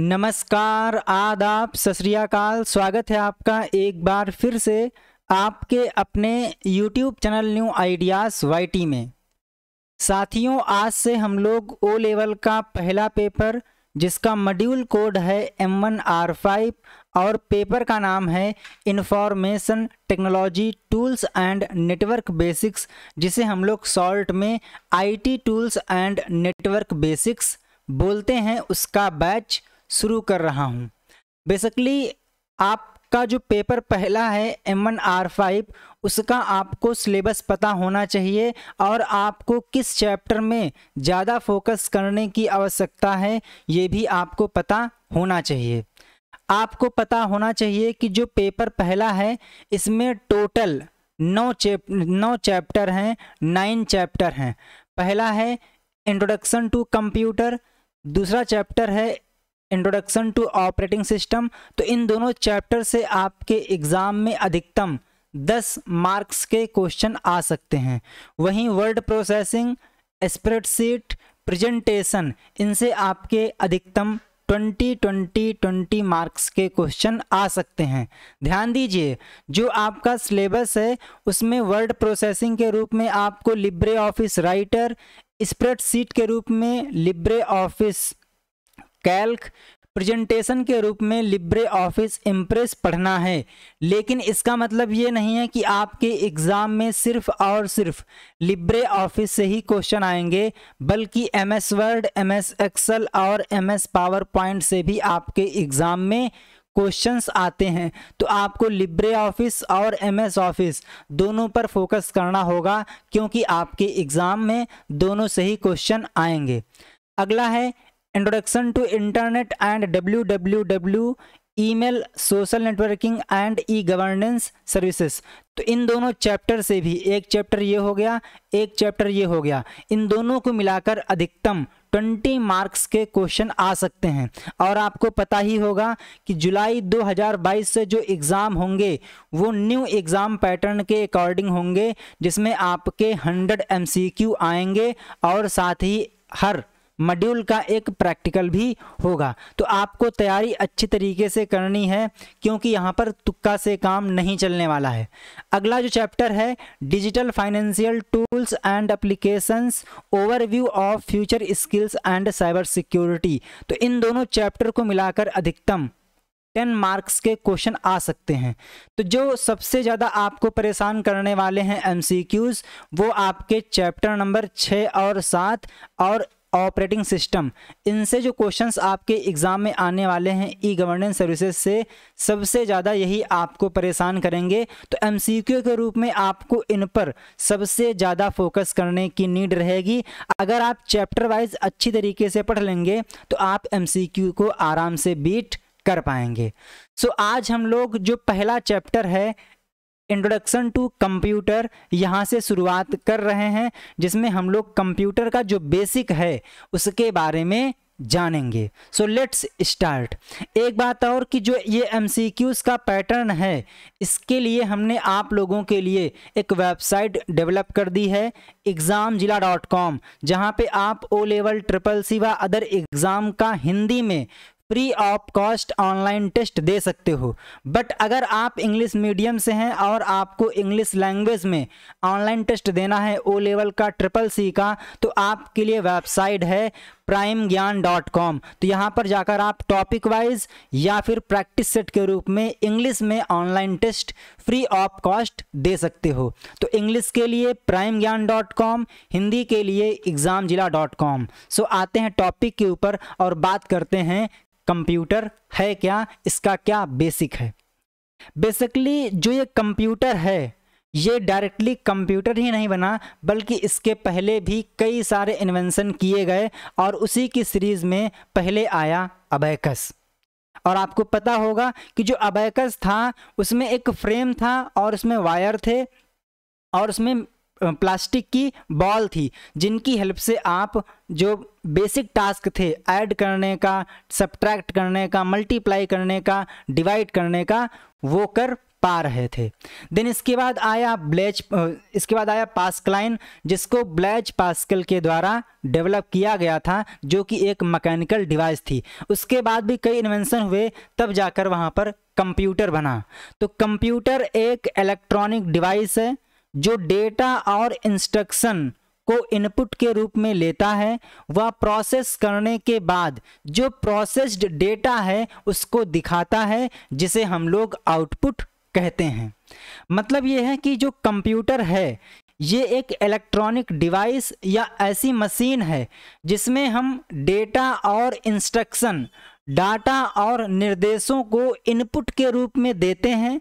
नमस्कार आदाब सतरियाकाल स्वागत है आपका एक बार फिर से आपके अपने YouTube channel new ideas YT में साथियों आज से हम लोग ओ लेवल का पहला पेपर जिसका मॉड्यूल कोड है एम वन आर फाइव और पेपर का नाम है information technology tools and network basics जिसे हम लोग शॉर्ट में IT tools and network basics बोलते हैं उसका बैच शुरू कर रहा हूँ बेसिकली आपका जो पेपर पहला है एम वन आर फाइव उसका आपको सिलेबस पता होना चाहिए और आपको किस चैप्टर में ज़्यादा फोकस करने की आवश्यकता है ये भी आपको पता होना चाहिए आपको पता होना चाहिए कि जो पेपर पहला है इसमें टोटल नौ चैप नौ चैप्टर हैं नाइन चैप्टर हैं पहला है इंट्रोडक्शन टू कंप्यूटर दूसरा चैप्टर है इंट्रोडक्शन टू ऑपरेटिंग सिस्टम तो इन दोनों चैप्टर से आपके एग्ज़ाम में अधिकतम दस मार्क्स के क्वेश्चन आ सकते हैं वहीं वर्ड प्रोसेसिंग स्प्रेडशीट प्रेजेंटेशन इनसे आपके अधिकतम 20 20 20 मार्क्स के क्वेश्चन आ सकते हैं ध्यान दीजिए जो आपका सिलेबस है उसमें वर्ड प्रोसेसिंग के रूप में आपको लिब्रे ऑफिस राइटर स्प्रेडशीट के रूप में लिब्रे ऑफिस कैल्क प्रेजेंटेशन के रूप में लिब्रे ऑफिस इम्प्रेस पढ़ना है लेकिन इसका मतलब ये नहीं है कि आपके एग्ज़ाम में सिर्फ और सिर्फ लिब्रे ऑफिस से ही क्वेश्चन आएंगे बल्कि M S Word M S Excel और एम एस पावर पॉइंट से भी आपके एग्ज़ाम में क्वेश्चंस आते हैं तो आपको लिब्रे ऑफिस और एम एस ऑफिस दोनों पर फोकस करना होगा क्योंकि आपके एग्ज़ाम में दोनों से ही क्वेश्चन आएंगे अगला है introduction to internet and W W W email social networking and e governance services तो इन दोनों चैप्टर से भी एक चैप्टर ये हो गया एक चैप्टर ये हो गया इन दोनों को मिलाकर अधिकतम ट्वेंटी मार्क्स के क्वेश्चन आ सकते हैं और आपको पता ही होगा कि जुलाई 2022 से जो एग्ज़ाम होंगे वो न्यू एग्ज़ाम पैटर्न के अकॉर्डिंग होंगे जिसमें आपके 100 एम आएंगे और साथ ही हर मॉड्यूल का एक प्रैक्टिकल भी होगा तो आपको तैयारी अच्छी तरीके से करनी है क्योंकि यहाँ पर तुक्का से काम नहीं चलने वाला है अगला जो चैप्टर है digital financial tools and applications overview of future skills and cyber security तो इन दोनों चैप्टर को मिलाकर अधिकतम टेन मार्क्स के क्वेश्चन आ सकते हैं तो जो सबसे ज़्यादा आपको परेशान करने वाले हैं एम वो आपके चैप्टर नंबर छः और सात और ऑपरेटिंग सिस्टम इनसे जो क्वेश्चंस आपके एग्ज़ाम में आने वाले हैं ई गवर्नेंस सर्विसेज से सबसे ज़्यादा यही आपको परेशान करेंगे तो एम के रूप में आपको इन पर सबसे ज़्यादा फोकस करने की नीड रहेगी अगर आप चैप्टर वाइज अच्छी तरीके से पढ़ लेंगे तो आप एम को आराम से बीट कर पाएंगे सो so, आज हम लोग जो पहला चैप्टर है इंट्रोडक्शन टू कंप्यूटर यहाँ से शुरुआत कर रहे हैं जिसमें हम लोग कंप्यूटर का जो बेसिक है उसके बारे में जानेंगे सो लेट्स स्टार्ट एक बात और कि जो ये एम का पैटर्न है इसके लिए हमने आप लोगों के लिए एक वेबसाइट डेवलप कर दी है एग्ज़ाम जिला डॉट कॉम जहाँ पर आप ओ लेवल ट्रिपल सी व अदर एग्ज़ाम का हिंदी में free of cost online test दे सकते हो बट अगर आप इंग्लिश मीडियम से हैं और आपको इंग्लिश लैंग्वेज में ऑनलाइन टेस्ट देना है ओ लेवल का ट्रिपल सी का तो आपके लिए वेबसाइट है प्राइम ज्ञान डॉट कॉम तो यहाँ पर जाकर आप टॉपिक वाइज या फिर प्रैक्टिस सेट के रूप में इंग्लिश में online test free of cost दे सकते हो तो इंग्लिश के लिए प्राइम ज्ञान डॉट कॉम हिंदी के लिए एग्ज़ाम जिला डॉट कॉम सो आते हैं टॉपिक के ऊपर और बात करते हैं कंप्यूटर है क्या इसका क्या बेसिक है बेसिकली जो ये कंप्यूटर है ये डायरेक्टली कंप्यूटर ही नहीं बना बल्कि इसके पहले भी कई सारे इन्वेंशन किए गए और उसी की सीरीज़ में पहले आया अबैकस और आपको पता होगा कि जो अबैकस था उसमें एक फ्रेम था और उसमें वायर थे और उसमें प्लास्टिक की बॉल थी जिनकी हेल्प से आप जो बेसिक टास्क थे ऐड करने का सब्ट्रैक्ट करने का मल्टीप्लाई करने का डिवाइड करने का वो कर पा रहे थे देन इसके बाद आया ब्लैच इसके बाद आया पास्कलाइन जिसको ब्लैच पास्कल के द्वारा डेवलप किया गया था जो कि एक मैकेनिकल डिवाइस थी उसके बाद भी कई इन्वेंशन हुए तब जाकर वहाँ पर कंप्यूटर बना तो कंप्यूटर एक इलेक्ट्रॉनिक डिवाइस है जो डेटा और इंस्ट्रक्शन को इनपुट के रूप में लेता है वह प्रोसेस करने के बाद जो प्रोसेस्ड डेटा है उसको दिखाता है जिसे हम लोग आउटपुट कहते हैं मतलब ये है कि जो कंप्यूटर है ये एक इलेक्ट्रॉनिक डिवाइस या ऐसी मशीन है जिसमें हम डेटा और इंस्ट्रक्शन डाटा और निर्देशों को इनपुट के रूप में देते हैं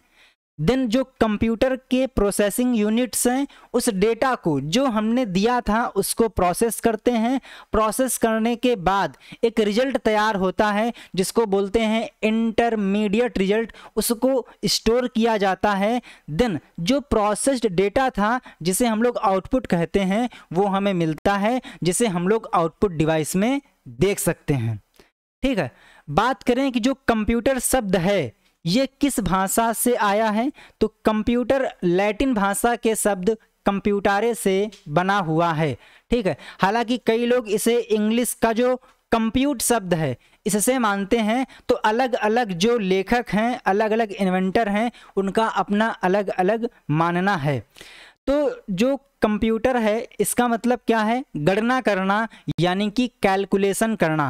देन जो कंप्यूटर के प्रोसेसिंग यूनिट्स हैं उस डेटा को जो हमने दिया था उसको प्रोसेस करते हैं प्रोसेस करने के बाद एक रिजल्ट तैयार होता है जिसको बोलते हैं इंटरमीडिएट रिजल्ट उसको स्टोर किया जाता है देन जो प्रोसेस्ड डेटा था जिसे हम लोग आउटपुट कहते हैं वो हमें मिलता है जिसे हम लोग आउटपुट डिवाइस में देख सकते हैं ठीक है बात करें कि जो कंप्यूटर शब्द है ये किस भाषा से आया है तो कंप्यूटर लैटिन भाषा के शब्द कंप्यूटारे से बना हुआ है ठीक है हालांकि कई लोग इसे इंग्लिश का जो कंप्यूट शब्द है इससे मानते हैं तो अलग अलग जो लेखक हैं अलग अलग इन्वेंटर हैं उनका अपना अलग अलग मानना है तो जो कंप्यूटर है इसका मतलब क्या है गणना करना यानी कि कैलकुलेशन करना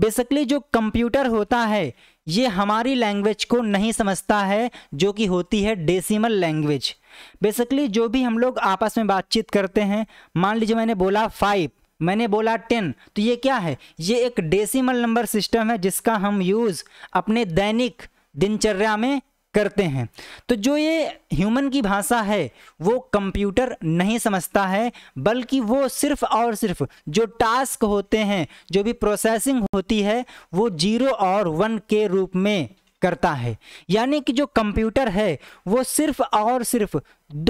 बेसिकली जो कंप्यूटर होता है ये हमारी लैंग्वेज को नहीं समझता है जो कि होती है डेसिमल लैंग्वेज बेसिकली जो भी हम लोग आपस में बातचीत करते हैं मान लीजिए मैंने बोला फाइव मैंने बोला टेन तो ये क्या है ये एक डेसिमल नंबर सिस्टम है जिसका हम यूज़ अपने दैनिक दिनचर्या में करते हैं तो जो ये ह्यूमन की भाषा है वो कंप्यूटर नहीं समझता है बल्कि वो सिर्फ और सिर्फ जो टास्क होते हैं जो भी प्रोसेसिंग होती है वो जीरो और वन के रूप में करता है यानी कि जो कंप्यूटर है वो सिर्फ और सिर्फ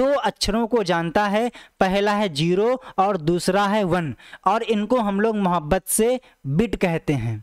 दो अक्षरों को जानता है पहला है जीरो और दूसरा है वन और इनको हम लोग मोहब्बत से बिट कहते हैं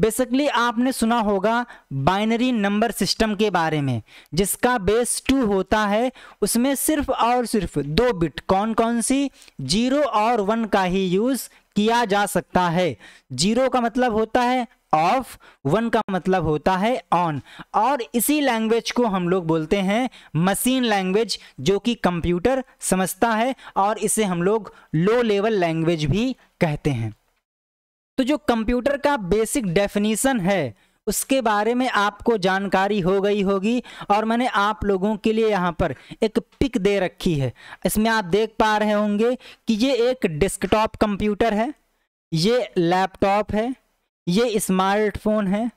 बेसिकली आपने सुना होगा बाइनरी नंबर सिस्टम के बारे में जिसका बेस टू होता है उसमें सिर्फ और सिर्फ दो बिट कौन कौन सी जीरो और वन का ही यूज़ किया जा सकता है जीरो का मतलब होता है ऑफ वन का मतलब होता है ऑन और इसी लैंग्वेज को हम लोग बोलते हैं मशीन लैंग्वेज जो कि कंप्यूटर समझता है और इसे हम लोग लो लेवल लैंग्वेज भी कहते हैं तो जो कंप्यूटर का बेसिक डेफिनेशन है उसके बारे में आपको जानकारी हो गई होगी और मैंने आप लोगों के लिए यहाँ पर एक पिक दे रखी है इसमें आप देख पा रहे होंगे कि ये एक डेस्कटॉप कंप्यूटर है ये लैपटॉप है ये स्मार्टफोन है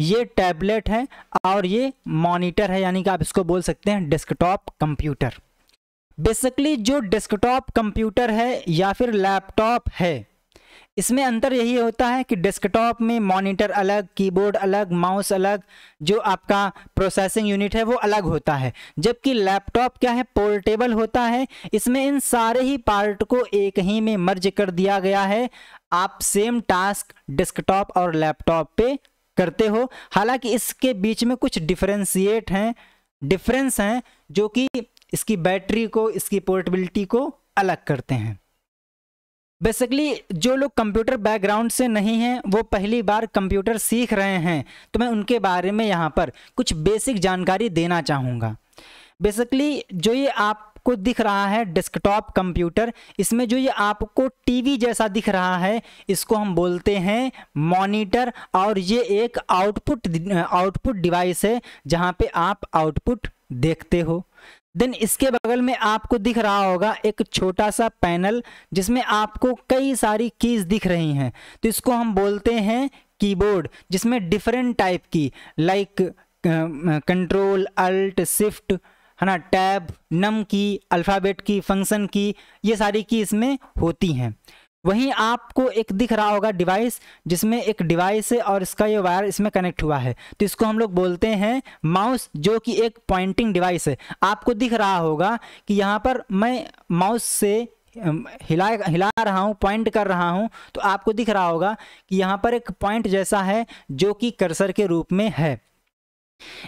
ये टैबलेट है और ये मॉनिटर है यानी कि आप इसको बोल सकते हैं डेस्कटॉप कंप्यूटर बेसिकली जो डेस्कटॉप कंप्यूटर है या फिर लैपटॉप है इसमें अंतर यही होता है कि डेस्कटॉप में मॉनिटर अलग कीबोर्ड अलग माउस अलग जो आपका प्रोसेसिंग यूनिट है वो अलग होता है जबकि लैपटॉप क्या है पोर्टेबल होता है इसमें इन सारे ही पार्ट को एक ही में मर्ज कर दिया गया है आप सेम टास्क डेस्कटॉप और लैपटॉप पे करते हो हालांकि इसके बीच में कुछ डिफ्रेंसीट हैं डिफरेंस हैं जो कि इसकी बैटरी को इसकी पोर्टेबिलिटी को अलग करते हैं बेसिकली जो लोग कंप्यूटर बैकग्राउंड से नहीं हैं वो पहली बार कंप्यूटर सीख रहे हैं तो मैं उनके बारे में यहाँ पर कुछ बेसिक जानकारी देना चाहूँगा बेसिकली जो ये आपको दिख रहा है डेस्कटॉप कंप्यूटर इसमें जो ये आपको टीवी जैसा दिख रहा है इसको हम बोलते हैं मॉनिटर और ये एक आउटपुट आउटपुट डिवाइस है जहाँ पे आप आउटपुट देखते हो देन इसके बगल में आपको दिख रहा होगा एक छोटा सा पैनल जिसमें आपको कई सारी कीज़ दिख रही हैं तो इसको हम बोलते हैं कीबोर्ड जिसमें डिफरेंट टाइप की लाइक कंट्रोल अल्ट शिफ्ट है ना टैब नम की अल्फ़ाबेट की फंक्शन की ये सारी की इसमें होती हैं वहीं आपको एक दिख रहा होगा डिवाइस जिसमें एक डिवाइस है और इसका ये वायर इसमें कनेक्ट हुआ है तो इसको हम लोग बोलते हैं माउस जो कि एक पॉइंटिंग डिवाइस है आपको दिख रहा होगा कि यहाँ पर मैं माउस से हिला हिला रहा हूँ पॉइंट कर रहा हूँ तो आपको दिख रहा होगा कि यहाँ पर एक पॉइंट जैसा है जो कि कर्सर के रूप में है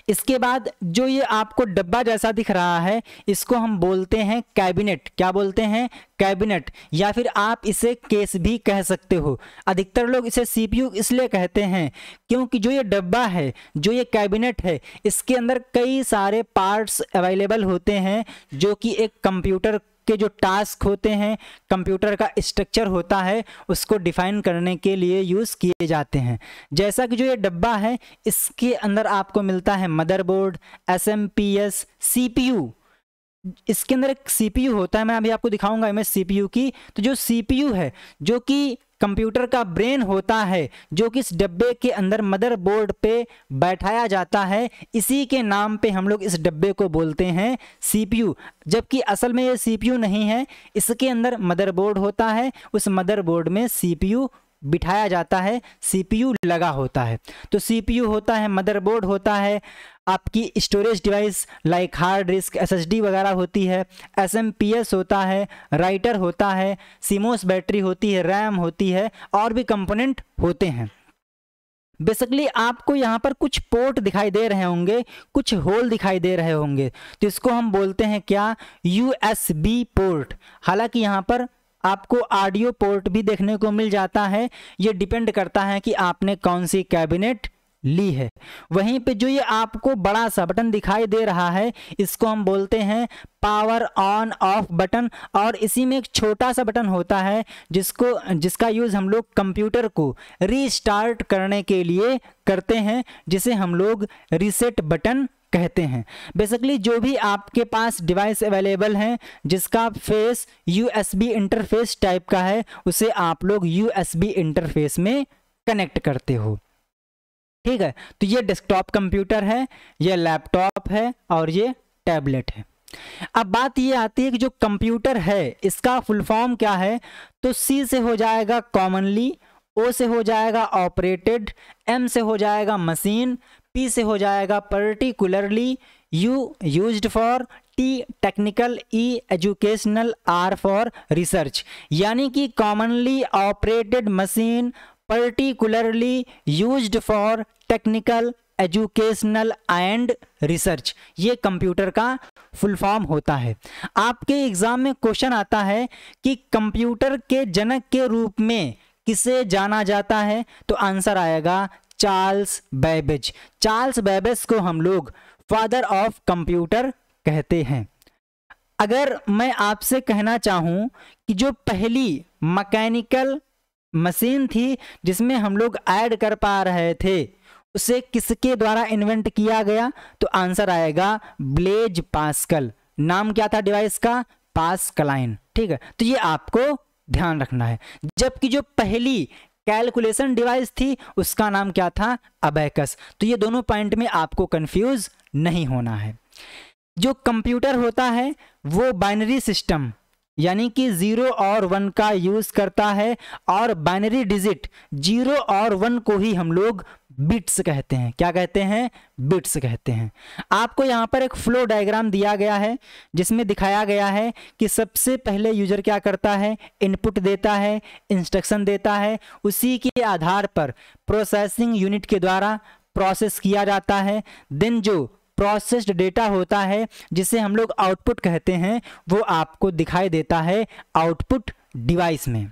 इसके बाद जो ये आपको डब्बा जैसा दिख रहा है इसको हम बोलते हैं कैबिनेट क्या बोलते हैं कैबिनेट या फिर आप इसे केस भी कह सकते हो अधिकतर लोग इसे सीपीयू इसलिए कहते हैं क्योंकि जो ये डब्बा है जो ये कैबिनेट है इसके अंदर कई सारे पार्ट्स अवेलेबल होते हैं जो कि एक कंप्यूटर के जो टास्क होते हैं कंप्यूटर का स्ट्रक्चर होता है उसको डिफाइन करने के लिए यूज़ किए जाते हैं जैसा कि जो ये डब्बा है इसके अंदर आपको मिलता है motherboard S M P S C P U इसके अंदर एक सी पी यू होता है मैं अभी आपको दिखाऊंगा M S C P U की तो जो सी पी यू है जो कि कंप्यूटर का ब्रेन होता है जो कि इस डब्बे के अंदर मदरबोर्ड पे बैठाया जाता है इसी के नाम पे हम लोग इस डब्बे को बोलते हैं सीपीयू जबकि असल में ये सीपीयू नहीं है इसके अंदर मदरबोर्ड होता है उस मदरबोर्ड में सीपीयू बिठाया जाता है सीपीयू लगा होता है तो सीपीयू होता है मदरबोर्ड होता है आपकी storage device like hard disks वगैरह होती है एस होता है राइटर होता है सीमोस बैटरी होती है रैम होती है और भी कंपोनेंट होते हैं बेसिकली आपको यहाँ पर कुछ पोर्ट दिखाई दे रहे होंगे कुछ होल दिखाई दे रहे होंगे तो इसको हम बोलते हैं क्या यू पोर्ट हालांकि यहाँ पर आपको ऑडियो पोर्ट भी देखने को मिल जाता है ये डिपेंड करता है कि आपने कौन सी कैबिनेट ली है वहीं पे जो ये आपको बड़ा सा बटन दिखाई दे रहा है इसको हम बोलते हैं पावर ऑन ऑफ बटन और इसी में एक छोटा सा बटन होता है जिसको जिसका यूज़ हम लोग कंप्यूटर को रीस्टार्ट करने के लिए करते हैं जिसे हम लोग रीसेट बटन कहते हैं बेसिकली जो भी आपके पास डिवाइस अवेलेबल हैं जिसका फेस यू इंटरफेस टाइप का है उसे आप लोग यू इंटरफेस में कनेक्ट करते हो ठीक है तो ये डेस्कटॉप कंप्यूटर है ये लैपटॉप है और ये टैबलेट है अब बात ये आती है कि जो कंप्यूटर है इसका फुल फॉर्म क्या है तो सी से हो जाएगा कॉमनली ओ से हो जाएगा ऑपरेटेड एम से हो जाएगा मशीन पी से हो जाएगा particularly you use for T technical E educational R for research यानी कि commonly operated machine particularly use for technical educational and research ये कंप्यूटर का फुल फॉर्म होता है आपके एग्ज़ाम में क्वेश्चन आता है कि कंप्यूटर के जनक के रूप में किसे जाना जाता है तो आंसर आएगा चार्ल्स बैबेज चार्ल्स बैबेज को हम लोग फादर ऑफ कंप्यूटर कहते हैं अगर मैं आपसे कहना चाहूँ कि जो पहली मैकेनिकल मशीन थी जिसमें हम लोग ऐड कर पा रहे थे उसे किसके द्वारा इन्वेंट किया गया तो आंसर आएगा ब्लेज पास्कल नाम क्या था डिवाइस का पास्कलाइन ठीक है तो ये आपको ध्यान रखना है जबकि जो पहली कैलकुलेशन डिवाइस थी उसका नाम क्या था अबैकस तो ये दोनों पॉइंट में आपको कंफ्यूज नहीं होना है जो कंप्यूटर होता है वो बाइनरी सिस्टम यानी कि जीरो और वन का यूज करता है और बाइनरी डिजिट जीरो और वन को ही हम लोग बिट्स कहते हैं क्या कहते हैं बिट्स कहते हैं आपको यहाँ पर एक फ्लो डायग्राम दिया गया है जिसमें दिखाया गया है कि सबसे पहले यूजर क्या करता है इनपुट देता है इंस्ट्रक्शन देता है उसी के आधार पर प्रोसेसिंग यूनिट के द्वारा प्रोसेस किया जाता है देन जो प्रोसेस्ड डेटा होता है जिसे हम लोग आउटपुट कहते हैं वो आपको दिखाई देता है आउटपुट डिवाइस में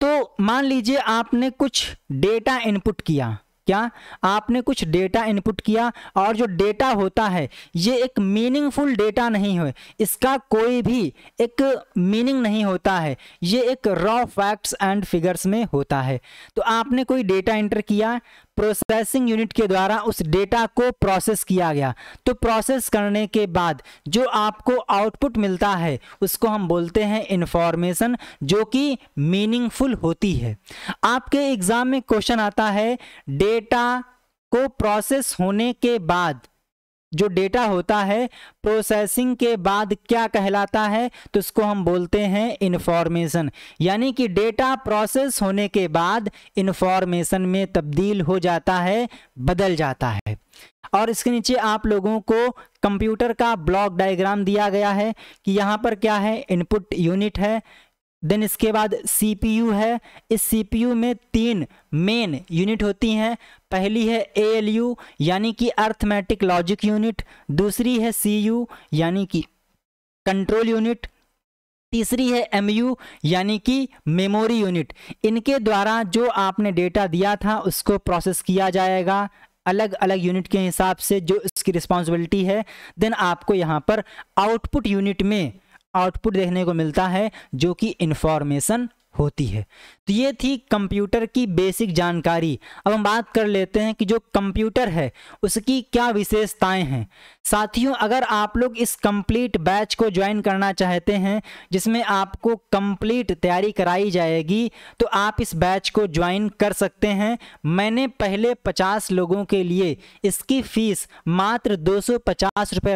तो मान लीजिए आपने कुछ डेटा इनपुट किया क्या आपने कुछ डेटा इनपुट किया और जो डेटा होता है ये एक मीनिंगफुल डेटा नहीं है इसका कोई भी एक मीनिंग नहीं होता है ये एक रॉ फैक्ट्स एंड फिगर्स में होता है तो आपने कोई डेटा एंटर किया प्रोसेसिंग यूनिट के द्वारा उस डेटा को प्रोसेस किया गया तो प्रोसेस करने के बाद जो आपको आउटपुट मिलता है उसको हम बोलते हैं इन्फॉर्मेशन जो कि मीनिंगफुल होती है आपके एग्ज़ाम में क्वेश्चन आता है डेटा को प्रोसेस होने के बाद जो डेटा होता है प्रोसेसिंग के बाद क्या कहलाता है तो इसको हम बोलते हैं इन्फॉर्मेशन यानी कि डेटा प्रोसेस होने के बाद इन्फॉर्मेशन में तब्दील हो जाता है बदल जाता है और इसके नीचे आप लोगों को कंप्यूटर का ब्लॉक डायग्राम दिया गया है कि यहाँ पर क्या है इनपुट यूनिट है देन इसके बाद सीपीयू है इस सीपीयू में तीन मेन यूनिट होती हैं पहली है ए एल यू यानी कि अर्थमेटिक लॉजिक यूनिट दूसरी है सी यू यानी कि कंट्रोल यूनिट तीसरी है एम यू यानी कि मेमोरी यूनिट इनके द्वारा जो आपने डेटा दिया था उसको प्रोसेस किया जाएगा अलग अलग यूनिट के हिसाब से जो इसकी रिस्पॉन्सिबिलिटी है देन आपको यहाँ पर आउटपुट यूनिट में आउटपुट देखने को मिलता है जो कि इन्फॉर्मेशन होती है तो ये थी कंप्यूटर की बेसिक जानकारी अब हम बात कर लेते हैं कि जो कंप्यूटर है उसकी क्या विशेषताएं हैं साथियों अगर आप लोग इस कंप्लीट बैच को ज्वाइन करना चाहते हैं जिसमें आपको कंप्लीट तैयारी कराई जाएगी तो आप इस बैच को ज्वाइन कर सकते हैं मैंने पहले पचास लोगों के लिए इसकी फ़ीस मात्र दो सौ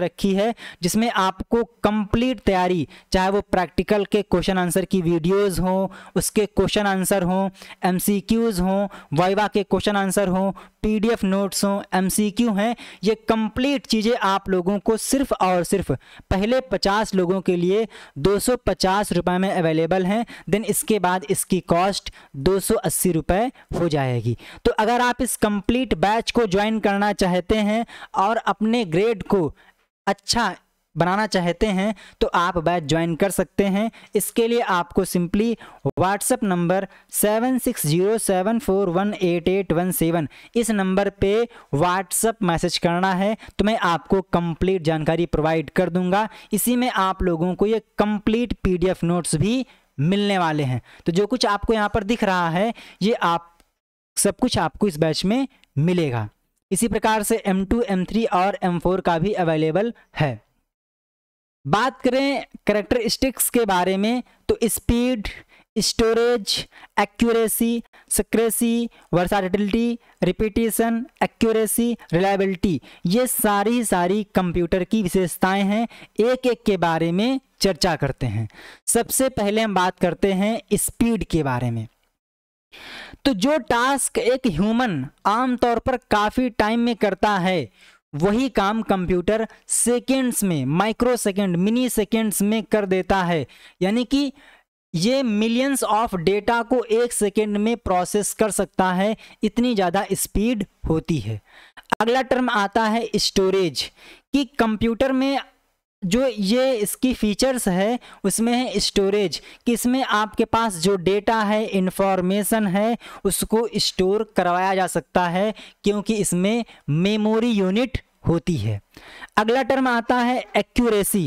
रखी है जिसमें आपको कंप्लीट तैयारी चाहे वो प्रैक्टिकल के क्वेश्चन आंसर की वीडियोज़ हों उसके क्वेश्चन आंसर हों एम सी क्यूज़ हों वाइवा के क्वेश्चन आंसर हों पी डी एफ नोट्स हों एम सी क्यू हैं ये कंप्लीट चीज़ें आप लोगों को सिर्फ और सिर्फ पहले पचास लोगों के लिए दो सौ पचास रुपए में अवेलेबल हैं देन इसके बाद इसकी कॉस्ट दो सौ अस्सी रुपए हो जाएगी तो अगर आप इस कंप्लीट बैच को ज्वाइन करना चाहते हैं और अपने ग्रेड को अच्छा बनाना चाहते हैं तो आप बैच ज्वाइन कर सकते हैं इसके लिए आपको simply WhatsApp number seven six zero seven four one eight eight one seven इस नंबर पे व्हाट्सएप मैसेज करना है तो मैं आपको कंप्लीट जानकारी प्रोवाइड कर दूंगा इसी में आप लोगों को ये कंप्लीट पीडीएफ नोट्स भी मिलने वाले हैं तो जो कुछ आपको यहाँ पर दिख रहा है ये आप सब कुछ आपको इस बैच में मिलेगा इसी प्रकार से M2, M3 और M4 का भी अवेलेबल है बात करें करेक्टरिस्टिक्स के बारे में तो speed storage accuracy secrecy versatility repetition accuracy reliability ये सारी सारी कंप्यूटर की विशेषताएं हैं एक एक के बारे में चर्चा करते हैं सबसे पहले हम बात करते हैं स्पीड के बारे में तो जो टास्क एक ह्यूमन आमतौर पर काफ़ी टाइम में करता है वही काम कंप्यूटर सेकेंड्स में माइक्रो सेकेंड मिनी सेकेंड्स में कर देता है यानी कि ये मिलियंस ऑफ डेटा को एक सेकेंड में प्रोसेस कर सकता है इतनी ज़्यादा स्पीड होती है अगला टर्म आता है स्टोरेज कि कंप्यूटर में जो ये इसकी फीचर्स है उसमें है स्टोरेज कि इसमें आपके पास जो डेटा है इन्फॉर्मेशन है उसको स्टोर करवाया जा सकता है क्योंकि इसमें मेमोरी यूनिट होती है अगला टर्म आता है एक्यूरेसी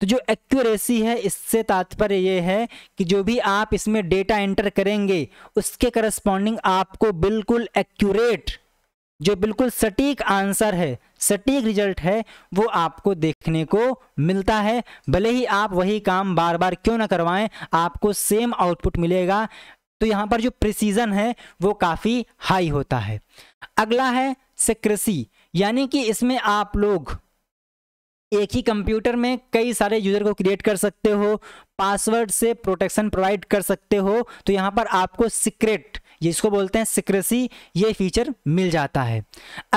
तो जो एक्यूरेसी है इससे तात्पर्य ये है कि जो भी आप इसमें डेटा एंटर करेंगे उसके करस्पॉन्डिंग आपको बिल्कुल एक्यूरेट जो बिल्कुल सटीक आंसर है सटीक रिजल्ट है वो आपको देखने को मिलता है भले ही आप वही काम बार बार क्यों ना करवाएं आपको सेम आउटपुट मिलेगा तो यहाँ पर जो प्रिसीजन है वो काफ़ी हाई होता है अगला है सेक्रेसी यानी कि इसमें आप लोग एक ही कंप्यूटर में कई सारे यूज़र को क्रिएट कर सकते हो पासवर्ड से प्रोटेक्शन प्रोवाइड कर सकते हो तो यहाँ पर आपको सीक्रेट जिसको बोलते हैं सिक्रेसी ये फीचर मिल जाता है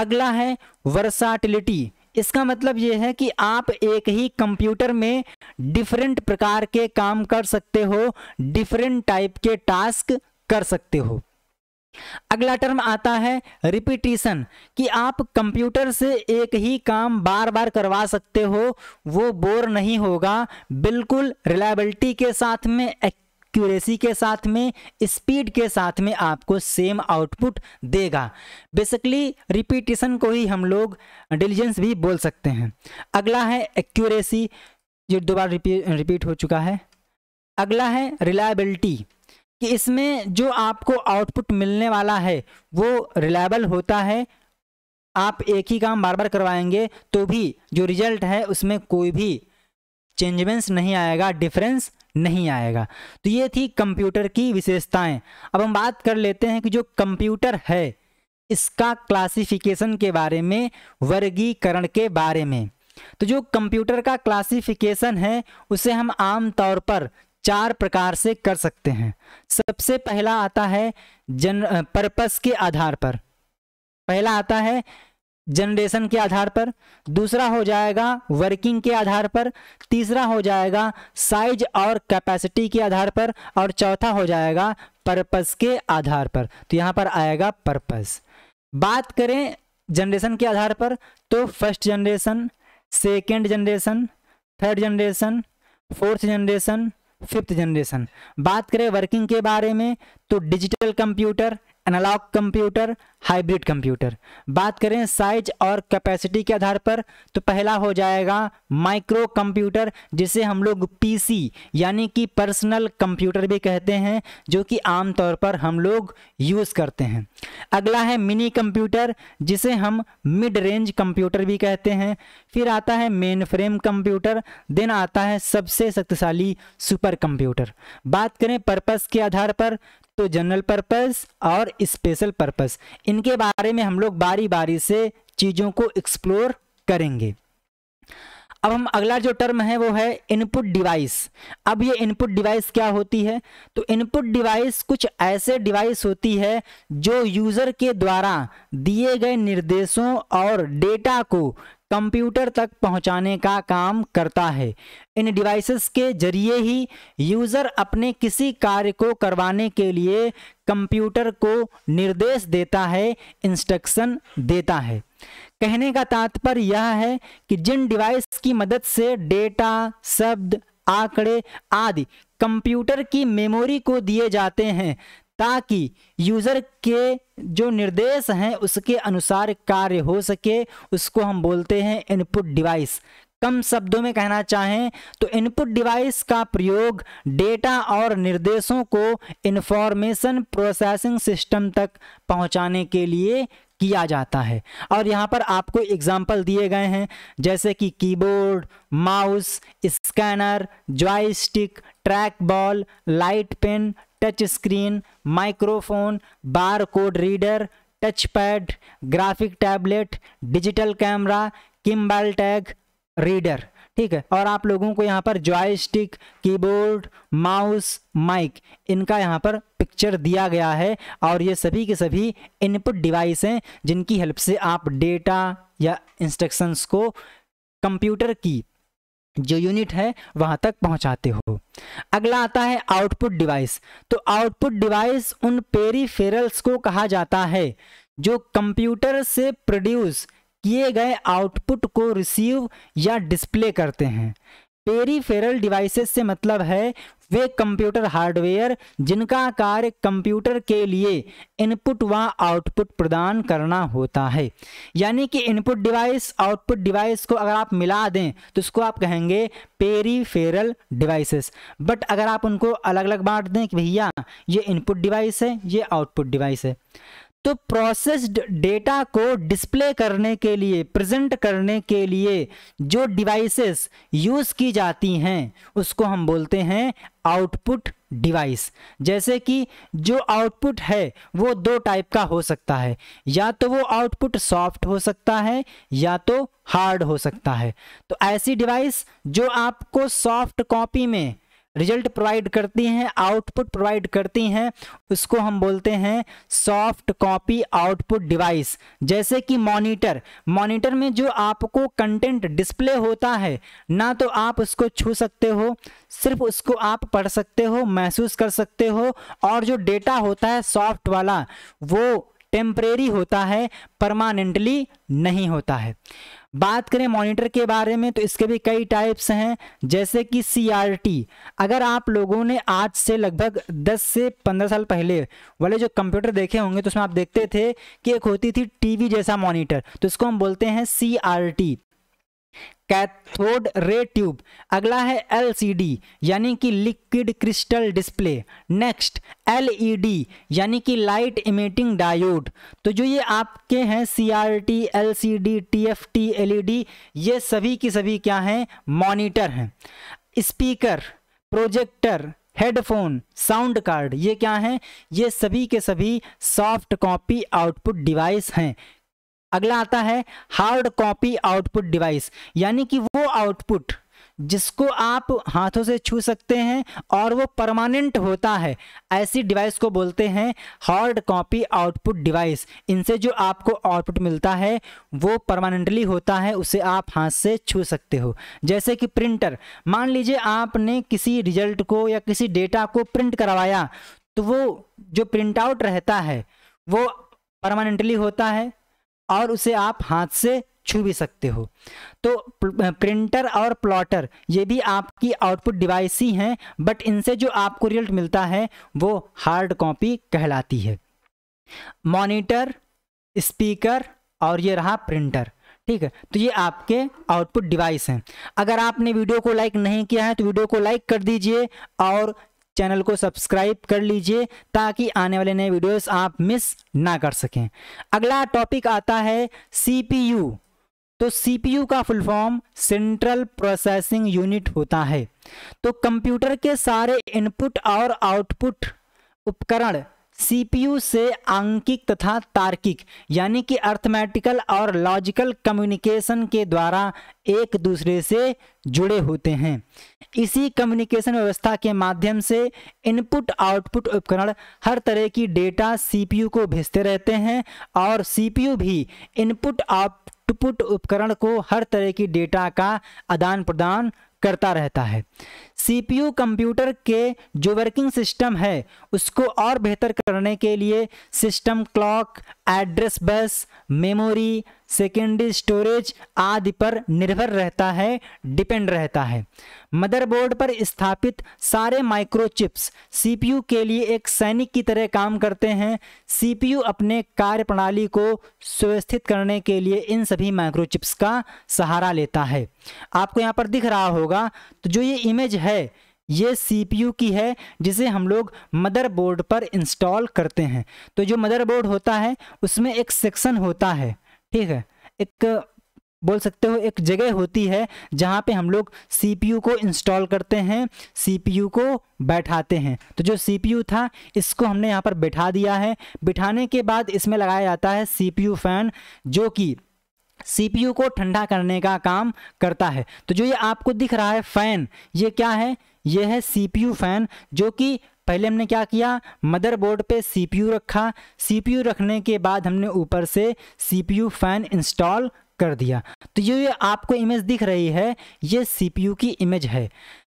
अगला है वर्साटिलिटी इसका मतलब ये है कि आप एक ही कंप्यूटर में डिफरेंट प्रकार के काम कर सकते हो डिफरेंट टाइप के टास्क कर सकते हो अगला टर्म आता है रिपीटिशन कि आप कंप्यूटर से एक ही काम बार बार करवा सकते हो वो बोर नहीं होगा बिल्कुल रिलायबिलिटी के साथ में एक्यूरेसी के साथ में स्पीड के साथ में आपको सेम आउटपुट देगा बेसिकली रिपीटिशन को ही हम लोग डिलीजेंस भी बोल सकते हैं अगला है एक्यूरेसी जो दोबारा रिपीट हो चुका है अगला है रिलायबिलिटी कि इसमें जो आपको आउटपुट मिलने वाला है वो रिलायबल होता है आप एक ही काम बार बार करवाएंगे तो भी जो रिजल्ट है उसमें कोई भी चेंजमेंट्स नहीं आएगा डिफरेंस नहीं आएगा तो ये थी कंप्यूटर की विशेषताएं अब हम बात कर लेते हैं कि जो कंप्यूटर है इसका क्लासिफिकेशन के बारे में वर्गीकरण के बारे में तो जो कंप्यूटर का क्लासिफिकेशन है उसे हम आम तौर पर चार प्रकार से कर सकते हैं सबसे पहला आता है जन पर्पस के आधार पर पहला आता है जनरेशन के आधार पर दूसरा हो जाएगा वर्किंग के आधार पर तीसरा हो जाएगा साइज और कैपेसिटी के आधार पर और चौथा हो जाएगा पर्पस के आधार पर तो यहाँ पर आएगा पर्पस बात करें जनरेशन के आधार पर तो first generation second generation third generation fourth generation fifth generation बात करें वर्किंग के बारे में तो digital computer analog computer hybrid computer बात करें साइज और कैपेसिटी के आधार पर तो पहला हो जाएगा माइक्रो कंप्यूटर जिसे हम लोग पीसी यानी कि पर्सनल कंप्यूटर भी कहते हैं जो कि आमतौर पर हम लोग यूज़ करते हैं अगला है मिनी कंप्यूटर जिसे हम मिड रेंज कंप्यूटर भी कहते हैं फिर आता है मेन फ्रेम कंप्यूटर देन आता है सबसे शक्तिशाली सुपर कंप्यूटर बात करें पर्पज़ के आधार पर तो जनरल पर्पस और स्पेशल पर्पस इनके बारे में हम लोग बारी बारी से चीज़ों को एक्सप्लोर करेंगे अब हम अगला जो टर्म है वो है इनपुट डिवाइस अब ये इनपुट डिवाइस क्या होती है तो इनपुट डिवाइस कुछ ऐसे डिवाइस होती है जो यूज़र के द्वारा दिए गए निर्देशों और डेटा को कंप्यूटर तक पहुंचाने का काम करता है इन डिवाइसेस के जरिए ही यूज़र अपने किसी कार्य को करवाने के लिए कंप्यूटर को निर्देश देता है इंस्ट्रक्शन देता है कहने का तात्पर्य यह है कि जिन डिवाइस की मदद से डेटा शब्द आंकड़े आदि कंप्यूटर की मेमोरी को दिए जाते हैं ताकि यूज़र के जो निर्देश हैं उसके अनुसार कार्य हो सके उसको हम बोलते हैं इनपुट डिवाइस कम शब्दों में कहना चाहें तो इनपुट डिवाइस का प्रयोग डेटा और निर्देशों को इंफॉर्मेशन प्रोसेसिंग सिस्टम तक पहुंचाने के लिए किया जाता है और यहाँ पर आपको एग्जाम्पल दिए गए हैं जैसे कि keyboard mouse scanner joystick track ball light pen touch screen microphone bar code reader touch pad graphic tablet digital camera Kimball tag reader ठीक है और आप लोगों को यहाँ पर जॉयस्टिक कीबोर्ड माउस माइक इनका यहाँ पर पिक्चर दिया गया है और ये सभी के सभी इनपुट डिवाइस हैं जिनकी हेल्प से आप डेटा या इंस्ट्रक्शंस को कंप्यूटर की जो यूनिट है वहाँ तक पहुँचाते हो अगला आता है आउटपुट डिवाइस तो आउटपुट डिवाइस उन पेरीफेरल्स को कहा जाता है जो कंप्यूटर से प्रोड्यूस किए गए आउटपुट को रिसीव या डिस्प्ले करते हैं पेरीफेरल डिवाइसेस से मतलब है वे कंप्यूटर हार्डवेयर जिनका कार्य कंप्यूटर के लिए इनपुट व आउटपुट प्रदान करना होता है यानी कि इनपुट डिवाइस आउटपुट डिवाइस को अगर आप मिला दें तो उसको आप कहेंगे पेरीफेरल डिवाइसेस बट अगर आप उनको अलग अलग बांट दें कि भैया ये इनपुट डिवाइस है ये आउटपुट डिवाइस है तो प्रोसेस्ड डेटा को डिस्प्ले करने के लिए प्रेजेंट करने के लिए जो डिवाइसेस यूज़ की जाती हैं उसको हम बोलते हैं आउटपुट डिवाइस जैसे कि जो आउटपुट है वो दो टाइप का हो सकता है या तो वो आउटपुट सॉफ्ट हो सकता है या तो हार्ड हो सकता है तो ऐसी डिवाइस जो आपको सॉफ्ट कॉपी में रिजल्ट प्रोवाइड करती हैं आउटपुट प्रोवाइड करती हैं उसको हम बोलते हैं सॉफ्ट कॉपी आउटपुट डिवाइस जैसे कि मॉनिटर मॉनिटर में जो आपको कंटेंट डिस्प्ले होता है ना तो आप उसको छू सकते हो सिर्फ उसको आप पढ़ सकते हो महसूस कर सकते हो और जो डेटा होता है सॉफ्ट वाला वो टेम्परेरी होता है परमानेंटली नहीं होता है बात करें मॉनिटर के बारे में तो इसके भी कई टाइप्स हैं जैसे कि सी अगर आप लोगों ने आज से लगभग 10 से 15 साल पहले वाले जो कंप्यूटर देखे होंगे तो उसमें आप देखते थे कि एक होती थी टीवी जैसा मॉनिटर तो इसको हम बोलते हैं सी कैथोड रे ट्यूब अगला है एल यानी कि liquid crystal display next L यानी कि लाइट इमेटिंग डायोड तो जो ये आपके हैं C C R T T L D F T L E D ये सभी की सभी क्या हैं मॉनिटर हैं speaker projector headphone sound card ये क्या हैं ये सभी के सभी सॉफ्ट कॉपी आउटपुट डिवाइस हैं अगला आता है हार्ड कॉपी आउटपुट डिवाइस यानी कि वो आउटपुट जिसको आप हाथों से छू सकते हैं और वो परमानेंट होता है ऐसी डिवाइस को बोलते हैं हार्ड कॉपी आउटपुट डिवाइस इनसे जो आपको आउटपुट मिलता है वो परमानेंटली होता है उसे आप हाथ से छू सकते हो जैसे कि प्रिंटर मान लीजिए आपने किसी रिजल्ट को या किसी डेटा को प्रिंट करवाया तो वो जो प्रिंट आउट रहता है वो परमानेंटली होता है और उसे आप हाथ से छू भी सकते हो तो प्रिंटर और प्लॉटर ये भी आपकी आउटपुट डिवाइस ही हैं बट इनसे जो आपको रिजल्ट मिलता है वो हार्ड कॉपी कहलाती है मॉनिटर स्पीकर और ये रहा प्रिंटर ठीक है तो ये आपके आउटपुट डिवाइस हैं अगर आपने वीडियो को लाइक नहीं किया है तो वीडियो को लाइक कर दीजिए और चैनल को सब्सक्राइब कर लीजिए ताकि आने वाले नए वीडियोस आप मिस ना कर सकें अगला टॉपिक आता है सीपीयू तो सीपीयू का full form central processing unit होता है तो कंप्यूटर के सारे इनपुट और आउटपुट उपकरण सीपीयू से आंकिक तथा तार्किक यानी कि अर्थमेटिकल और लॉजिकल कम्युनिकेशन के द्वारा एक दूसरे से जुड़े होते हैं इसी कम्युनिकेशन व्यवस्था के माध्यम से इनपुट आउटपुट उपकरण हर तरह की डेटा सीपीयू को भेजते रहते हैं और सीपीयू भी इनपुट आउटपुट उपकरण को हर तरह की डेटा का आदान प्रदान करता रहता है सीपीयू कंप्यूटर के जो वर्किंग सिस्टम है उसको और बेहतर करने के लिए system clock address bus memory secondary storage आदि पर निर्भर रहता है डिपेंड रहता है मदरबोर्ड पर स्थापित सारे माइक्रोचिप्स सीपीयू के लिए एक सैनिक की तरह काम करते हैं सीपीयू अपने कार्य प्रणाली को सुव्यवस्थित करने के लिए इन सभी माइक्रोचिप्स का सहारा लेता है आपको यहाँ पर दिख रहा होगा तो जो ये इमेज है ये सीपीयू की है जिसे हम लोग मदरबोर्ड पर इंस्टॉल करते हैं तो जो मदरबोर्ड होता है उसमें एक सेक्शन होता है ठीक है एक बोल सकते हो एक जगह होती है जहाँ पे हम लोग सीपीयू को इंस्टॉल करते हैं सीपीयू को बैठाते हैं तो जो सीपीयू था इसको हमने यहाँ पर बैठा दिया है बिठाने के बाद इसमें लगाया जाता है सीपीयू फैन जो कि सीपीयू को ठंडा करने का काम करता है तो जो ये आपको दिख रहा है फ़ैन ये क्या है ये है सीपीयू फैन जो कि पहले हमने क्या किया मदरबोर्ड पे सीपीयू रखा सीपीयू रखने के बाद हमने ऊपर से सीपीयू फैन इंस्टॉल कर दिया तो ये, ये आपको इमेज दिख रही है ये सीपीयू की इमेज है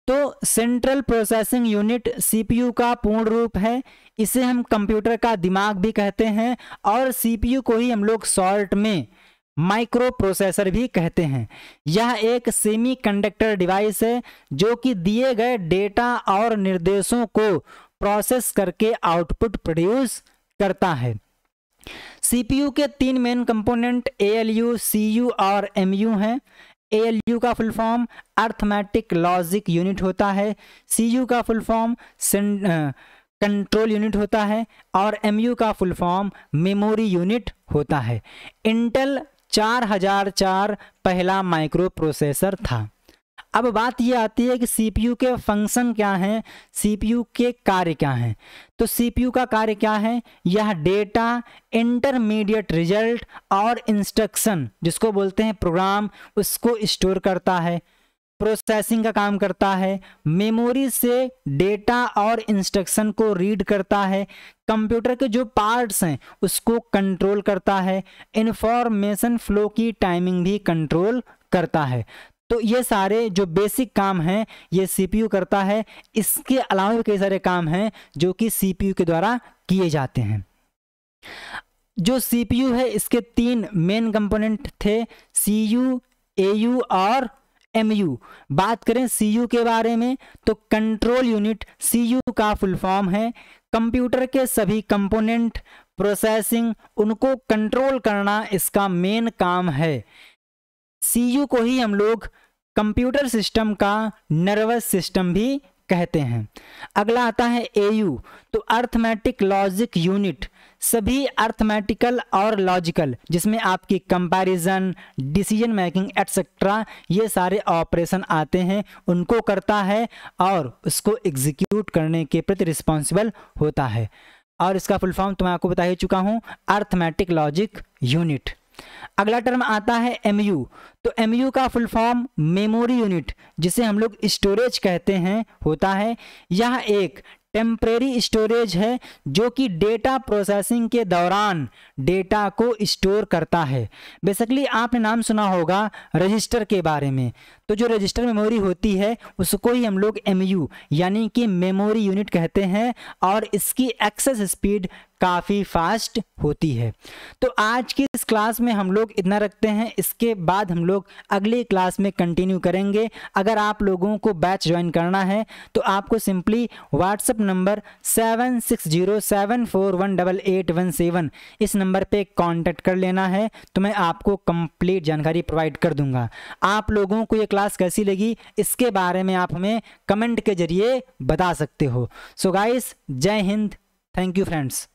तो सेंट्रल प्रोसेसिंग यूनिट सीपीयू का पूर्ण रूप है इसे हम कंप्यूटर का दिमाग भी कहते हैं और सीपीयू को ही हम लोग शॉर्ट में माइक्रो प्रोसेसर भी कहते हैं यह एक सेमीकंडक्टर डिवाइस है जो कि दिए गए डेटा और निर्देशों को प्रोसेस करके आउटपुट प्रोड्यूस करता है सीपीयू के तीन मेन कंपोनेंट एएलयू, सीयू और एमयू हैं एएलयू का full form arithmetic logic unit होता है सीयू का फुल फॉर्म कंट्रोल यूनिट होता है और एमयू का फुल फॉर्म मेमोरी यूनिट होता है इंटेल 4004 पहला माइक्रो प्रोसेसर था अब बात यह आती है कि सीपीयू के फंक्शन क्या हैं सीपीयू के कार्य क्या हैं तो सीपीयू का कार्य क्या है यह डेटा इंटरमीडिएट रिजल्ट और इंस्ट्रक्शन जिसको बोलते हैं प्रोग्राम उसको स्टोर करता है प्रोसेसिंग का काम करता है मेमोरी से डेटा और इंस्ट्रक्शन को रीड करता है कंप्यूटर के जो पार्ट्स हैं उसको कंट्रोल करता है इंफॉर्मेशन फ्लो की टाइमिंग भी कंट्रोल करता है तो ये सारे जो बेसिक काम हैं ये सीपीयू करता है इसके अलावा भी कई सारे काम हैं जो कि सीपीयू के द्वारा किए जाते हैं जो सीपीयू है इसके तीन मेन कंपोनेंट थे सी यू ए यू और एमयू बात करें सीयू के बारे में तो कंट्रोल यूनिट सीयू का फुल फॉर्म है कंप्यूटर के सभी कंपोनेंट प्रोसेसिंग उनको कंट्रोल करना इसका मेन काम है सीयू को ही हम लोग कंप्यूटर सिस्टम का नर्वस सिस्टम भी कहते हैं अगला आता है एयू तो अर्थमेटिक लॉजिक यूनिट सभी अर्थमेटिकल और लॉजिकल जिसमें आपकी कंपैरिजन डिसीजन मेकिंग एटसेट्रा ये सारे ऑपरेशन आते हैं उनको करता है और उसको एग्जीक्यूट करने के प्रति रिस्पॉन्सिबल होता है और इसका फुल फॉर्म तो मैं आपको बता ही चुका हूँ अर्थमेटिक लॉजिक यूनिट अगला टर्म आता है एम यू तो एम यू का फुल फॉर्म मेमोरी यूनिट जिसे हम लोग स्टोरेज कहते हैं होता है यह एक टेम्परेरी स्टोरेज है जो कि डेटा प्रोसेसिंग के दौरान डेटा को स्टोर करता है बेसिकली आपने नाम सुना होगा रजिस्टर के बारे में तो जो रजिस्टर मेमोरी होती है उसको ही हम लोग एम यानी कि मेमोरी यूनिट कहते हैं और इसकी एक्सेस स्पीड काफ़ी फास्ट होती है तो आज की क्लास में हम लोग इतना रखते हैं इसके बाद हम लोग अगली क्लास में कंटिन्यू करेंगे अगर आप लोगों को बैच ज्वाइन करना है तो आपको simply WhatsApp number seven six zero seven four one double eight one seven इस नंबर पे कांटेक्ट कर लेना है तो मैं आपको कंप्लीट जानकारी प्रोवाइड कर दूंगा आप लोगों को ये क्लास कैसी लगी इसके बारे में आप हमें कमेंट के जरिए बता सकते हो सो गाइस जय हिंद थैंक यू फ्रेंड्स